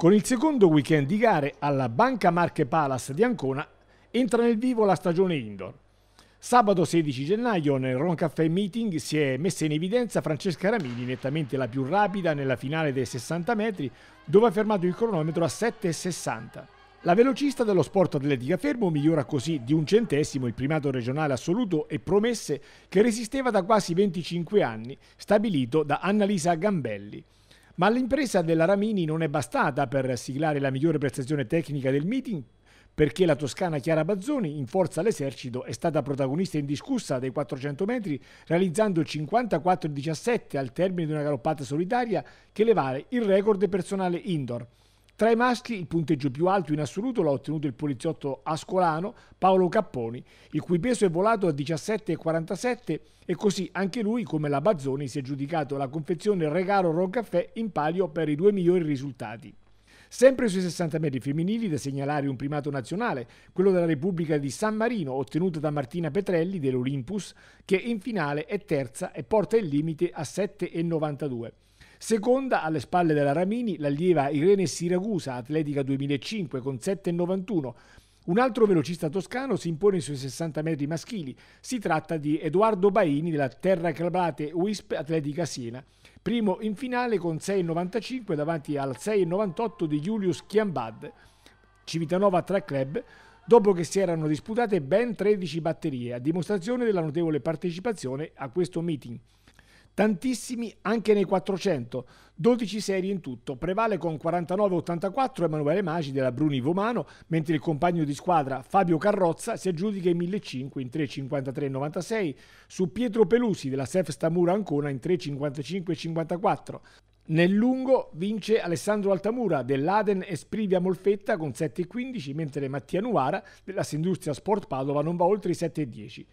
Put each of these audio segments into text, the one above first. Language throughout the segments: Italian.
Con il secondo weekend di gare alla Banca Marche Palace di Ancona entra nel vivo la stagione indoor. Sabato 16 gennaio nel Ron Caffè Meeting si è messa in evidenza Francesca Ramini, nettamente la più rapida nella finale dei 60 metri, dove ha fermato il cronometro a 7,60. La velocista dello sport atletica fermo migliora così di un centesimo il primato regionale assoluto e promesse che resisteva da quasi 25 anni, stabilito da Annalisa Gambelli ma l'impresa della Ramini non è bastata per siglare la migliore prestazione tecnica del meeting perché la toscana Chiara Bazzoni, in forza all'esercito, è stata protagonista indiscussa dei 400 metri, realizzando 54-17 al termine di una galoppata solitaria che le vale il record personale indoor. Tra i maschi il punteggio più alto in assoluto l'ha ottenuto il poliziotto ascolano Paolo Capponi, il cui peso è volato a 17,47 e così anche lui, come la Bazzoni, si è giudicato la confezione Regalo Ron Caffè in palio per i due migliori risultati. Sempre sui 60 metri femminili da segnalare un primato nazionale, quello della Repubblica di San Marino, ottenuto da Martina Petrelli dell'Olympus, che in finale è terza e porta il limite a 7,92. Seconda alle spalle della Ramini l'allieva Irene Siragusa, atletica 2005 con 7,91. Un altro velocista toscano si impone sui 60 metri maschili. Si tratta di Edoardo Baini della Terra Clablate Wisp Atletica Siena. Primo in finale con 6,95 davanti al 6,98 di Julius Chiambad. Civitanova Track club dopo che si erano disputate ben 13 batterie, a dimostrazione della notevole partecipazione a questo meeting tantissimi anche nei 400, 12 serie in tutto. Prevale con 49-84 Emanuele Magi della Bruni Vomano, mentre il compagno di squadra Fabio Carrozza si aggiudica i 1.500 in 3.53-96, su Pietro Pelusi della Sef Stamura Ancona in 3.55-54. Nel lungo vince Alessandro Altamura dell'Aden Esprivia Molfetta con 7,15, mentre Mattia Nuara della Sindustria Sport Padova non va oltre i 7,10.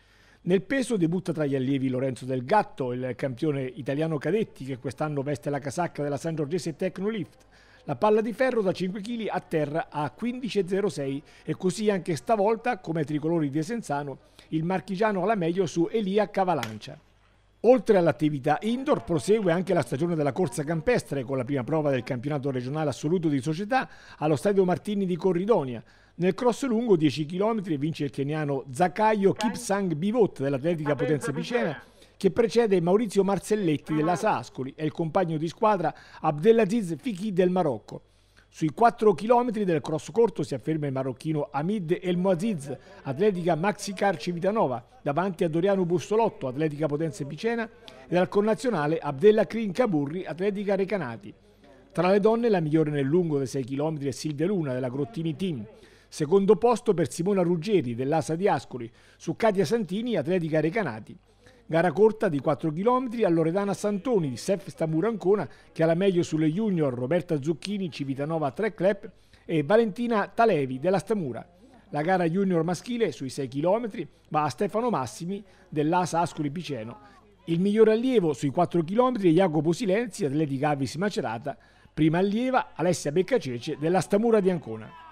Nel peso debutta tra gli allievi Lorenzo Del Gatto, il campione italiano cadetti che quest'anno veste la casacca della San Giorgese Tecnolift. La palla di ferro da 5 kg a terra a 15,06 e così anche stavolta, come tricolori di Esenzano, il marchigiano alla meglio su Elia Cavalancia. Oltre all'attività indoor prosegue anche la stagione della corsa campestre con la prima prova del campionato regionale assoluto di società allo stadio Martini di Corridonia. Nel cross lungo 10 km vince il keniano Zakaio Kipsang Bivot dell'Atletica Potenza Picena che precede Maurizio Marzelletti della Sascoli e il compagno di squadra Abdelaziz Fichi del Marocco. Sui 4 km del cross corto si afferma il marocchino Hamid El Moaziz, atletica Maxicar Civitanova, davanti a Doriano Bustolotto, atletica Potenza Picena, e al connazionale Abdella Crin Caburri, atletica Recanati. Tra le donne la migliore nel lungo dei 6 km è Silvia Luna della Grottini Team, secondo posto per Simona Ruggeri dell'Asa di Ascoli, su Katia Santini, atletica Recanati. Gara corta di 4 km a Loredana Santoni di Sef Stamuro Ancona che ha la meglio sulle junior Roberta Zucchini Civitanova 3 Clep e Valentina Talevi della Stamura. La gara junior maschile sui 6 km va a Stefano Massimi dell'Asa Ascoli Piceno. Il miglior allievo sui 4 km è Jacopo Silenzi, atleti Gavis Macerata, prima allieva Alessia Beccacece della Stamura di Ancona.